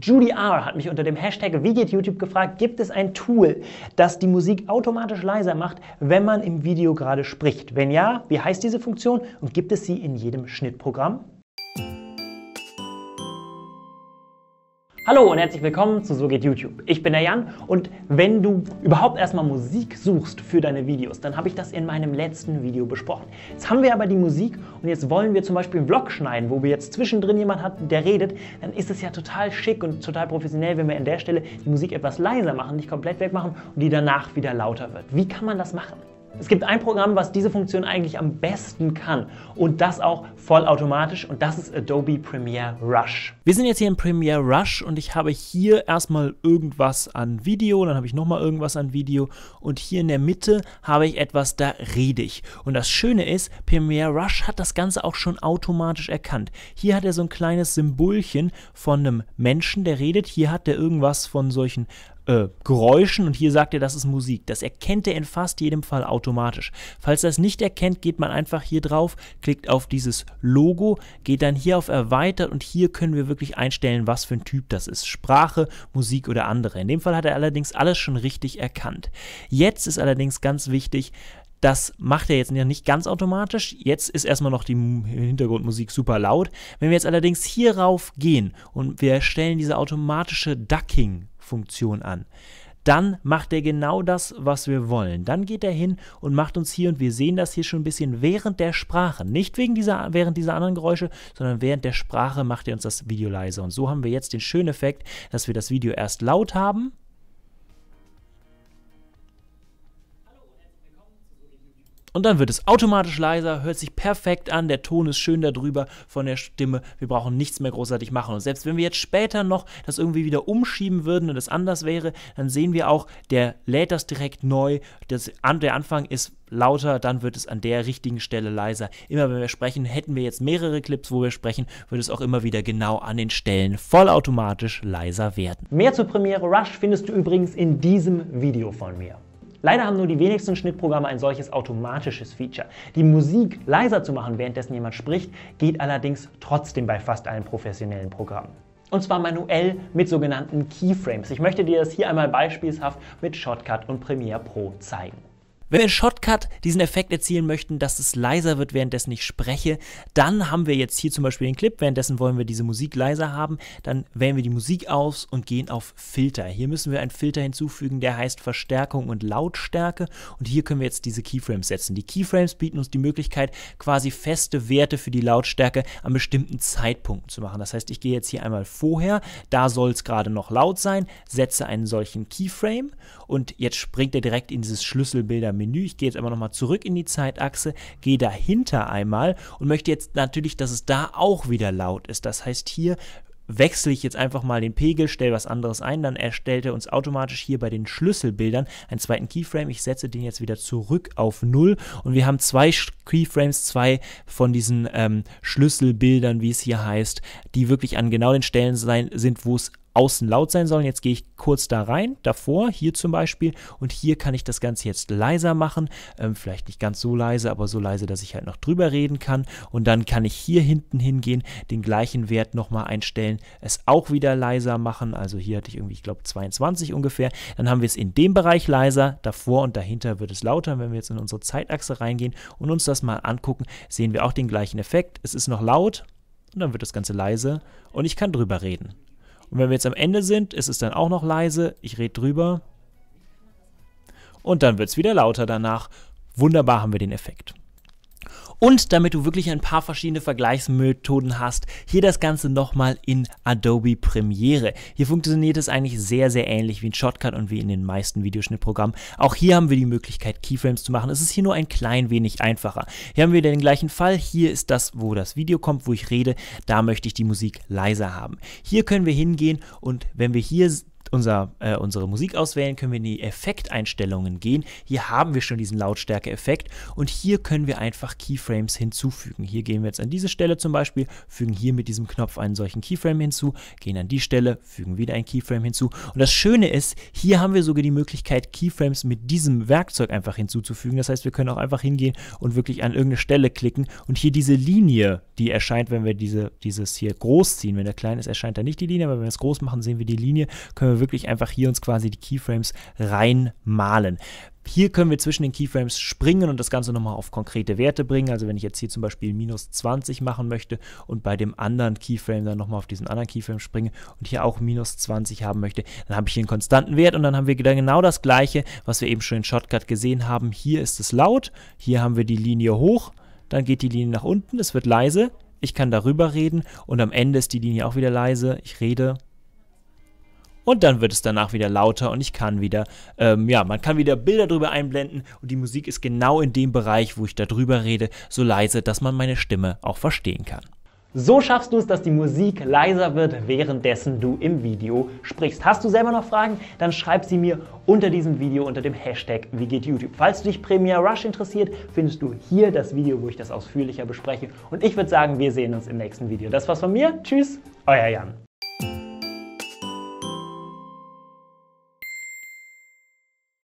Judy R. hat mich unter dem Hashtag Wie geht YouTube gefragt, gibt es ein Tool, das die Musik automatisch leiser macht, wenn man im Video gerade spricht? Wenn ja, wie heißt diese Funktion und gibt es sie in jedem Schnittprogramm? Hallo und herzlich willkommen zu So geht YouTube. Ich bin der Jan und wenn du überhaupt erstmal Musik suchst für deine Videos, dann habe ich das in meinem letzten Video besprochen. Jetzt haben wir aber die Musik und jetzt wollen wir zum Beispiel einen Vlog schneiden, wo wir jetzt zwischendrin jemanden haben, der redet, dann ist es ja total schick und total professionell, wenn wir an der Stelle die Musik etwas leiser machen, nicht komplett wegmachen und die danach wieder lauter wird. Wie kann man das machen? Es gibt ein Programm, was diese Funktion eigentlich am besten kann und das auch vollautomatisch und das ist Adobe Premiere Rush. Wir sind jetzt hier in Premiere Rush und ich habe hier erstmal irgendwas an Video, dann habe ich nochmal irgendwas an Video und hier in der Mitte habe ich etwas, da rede ich. Und das Schöne ist, Premiere Rush hat das Ganze auch schon automatisch erkannt. Hier hat er so ein kleines Symbolchen von einem Menschen, der redet, hier hat er irgendwas von solchen äh, Geräuschen und hier sagt er, das ist Musik. Das erkennt er in fast jedem Fall automatisch. Falls er es nicht erkennt, geht man einfach hier drauf, klickt auf dieses Logo, geht dann hier auf Erweitert und hier können wir wirklich einstellen, was für ein Typ das ist. Sprache, Musik oder andere. In dem Fall hat er allerdings alles schon richtig erkannt. Jetzt ist allerdings ganz wichtig, das macht er jetzt nicht ganz automatisch. Jetzt ist erstmal noch die Hintergrundmusik super laut. Wenn wir jetzt allerdings hier rauf gehen und wir stellen diese automatische Ducking Funktion an. Dann macht er genau das, was wir wollen. Dann geht er hin und macht uns hier, und wir sehen das hier schon ein bisschen während der Sprache, nicht wegen dieser, während dieser anderen Geräusche, sondern während der Sprache macht er uns das Video leiser. Und so haben wir jetzt den schönen Effekt, dass wir das Video erst laut haben Und dann wird es automatisch leiser, hört sich perfekt an, der Ton ist schön darüber von der Stimme. Wir brauchen nichts mehr großartig machen. Und selbst wenn wir jetzt später noch das irgendwie wieder umschieben würden und es anders wäre, dann sehen wir auch, der lädt das direkt neu. Das, der Anfang ist lauter, dann wird es an der richtigen Stelle leiser. Immer wenn wir sprechen, hätten wir jetzt mehrere Clips, wo wir sprechen, würde es auch immer wieder genau an den Stellen vollautomatisch leiser werden. Mehr zu Premiere Rush findest du übrigens in diesem Video von mir. Leider haben nur die wenigsten Schnittprogramme ein solches automatisches Feature. Die Musik leiser zu machen, währenddessen jemand spricht, geht allerdings trotzdem bei fast allen professionellen Programmen und zwar manuell mit sogenannten Keyframes. Ich möchte dir das hier einmal beispielshaft mit Shotcut und Premiere Pro zeigen. Wenn wir in Shotcut diesen Effekt erzielen möchten, dass es leiser wird, währenddessen ich spreche, dann haben wir jetzt hier zum Beispiel den Clip, währenddessen wollen wir diese Musik leiser haben, dann wählen wir die Musik aus und gehen auf Filter. Hier müssen wir einen Filter hinzufügen, der heißt Verstärkung und Lautstärke und hier können wir jetzt diese Keyframes setzen. Die Keyframes bieten uns die Möglichkeit, quasi feste Werte für die Lautstärke an bestimmten Zeitpunkten zu machen. Das heißt, ich gehe jetzt hier einmal vorher, da soll es gerade noch laut sein, setze einen solchen Keyframe und jetzt springt er direkt in dieses Schlüsselbilder Menü. Ich gehe jetzt aber nochmal zurück in die Zeitachse, gehe dahinter einmal und möchte jetzt natürlich, dass es da auch wieder laut ist. Das heißt, hier wechsle ich jetzt einfach mal den Pegel, stelle was anderes ein, dann erstellt er uns automatisch hier bei den Schlüsselbildern einen zweiten Keyframe. Ich setze den jetzt wieder zurück auf 0 und wir haben zwei Keyframes, zwei von diesen ähm, Schlüsselbildern, wie es hier heißt, die wirklich an genau den Stellen sein, sind, wo es außen laut sein sollen. Jetzt gehe ich kurz da rein, davor, hier zum Beispiel. Und hier kann ich das Ganze jetzt leiser machen. Ähm, vielleicht nicht ganz so leise, aber so leise, dass ich halt noch drüber reden kann. Und dann kann ich hier hinten hingehen, den gleichen Wert nochmal einstellen, es auch wieder leiser machen. Also hier hatte ich irgendwie, ich glaube, 22 ungefähr. Dann haben wir es in dem Bereich leiser. Davor und dahinter wird es lauter. Wenn wir jetzt in unsere Zeitachse reingehen und uns das mal angucken, sehen wir auch den gleichen Effekt. Es ist noch laut und dann wird das Ganze leise und ich kann drüber reden. Und wenn wir jetzt am Ende sind, ist es dann auch noch leise. Ich rede drüber. Und dann wird es wieder lauter danach. Wunderbar haben wir den Effekt und damit du wirklich ein paar verschiedene Vergleichsmethoden hast, hier das Ganze nochmal in Adobe Premiere. Hier funktioniert es eigentlich sehr, sehr ähnlich wie in Shotcut und wie in den meisten Videoschnittprogrammen. Auch hier haben wir die Möglichkeit, Keyframes zu machen. Es ist hier nur ein klein wenig einfacher. Hier haben wir den gleichen Fall. Hier ist das, wo das Video kommt, wo ich rede. Da möchte ich die Musik leiser haben. Hier können wir hingehen und wenn wir hier unser, äh, unsere Musik auswählen, können wir in die Effekteinstellungen gehen. Hier haben wir schon diesen Lautstärke-Effekt und hier können wir einfach Keyframes hinzufügen. Hier gehen wir jetzt an diese Stelle zum Beispiel, fügen hier mit diesem Knopf einen solchen Keyframe hinzu, gehen an die Stelle, fügen wieder ein Keyframe hinzu. Und das Schöne ist, hier haben wir sogar die Möglichkeit, Keyframes mit diesem Werkzeug einfach hinzuzufügen. Das heißt, wir können auch einfach hingehen und wirklich an irgendeine Stelle klicken und hier diese Linie, die erscheint, wenn wir diese, dieses hier groß ziehen. Wenn der klein ist, erscheint da nicht die Linie, aber wenn wir es groß machen, sehen wir die Linie, können wir wirklich einfach hier uns quasi die Keyframes reinmalen. Hier können wir zwischen den Keyframes springen und das Ganze nochmal auf konkrete Werte bringen. Also wenn ich jetzt hier zum Beispiel minus 20 machen möchte und bei dem anderen Keyframe dann nochmal auf diesen anderen Keyframe springe und hier auch minus 20 haben möchte, dann habe ich hier einen konstanten Wert und dann haben wir genau das gleiche, was wir eben schon in Shotcut gesehen haben. Hier ist es laut, hier haben wir die Linie hoch, dann geht die Linie nach unten, es wird leise, ich kann darüber reden und am Ende ist die Linie auch wieder leise, ich rede und dann wird es danach wieder lauter und ich kann wieder, ähm, ja, man kann wieder Bilder drüber einblenden und die Musik ist genau in dem Bereich, wo ich darüber rede, so leise, dass man meine Stimme auch verstehen kann. So schaffst du es, dass die Musik leiser wird, währenddessen du im Video sprichst. Hast du selber noch Fragen? Dann schreib sie mir unter diesem Video unter dem Hashtag Wie geht YouTube. Falls dich Premiere Rush interessiert, findest du hier das Video, wo ich das ausführlicher bespreche. Und ich würde sagen, wir sehen uns im nächsten Video. Das war's von mir. Tschüss, euer Jan.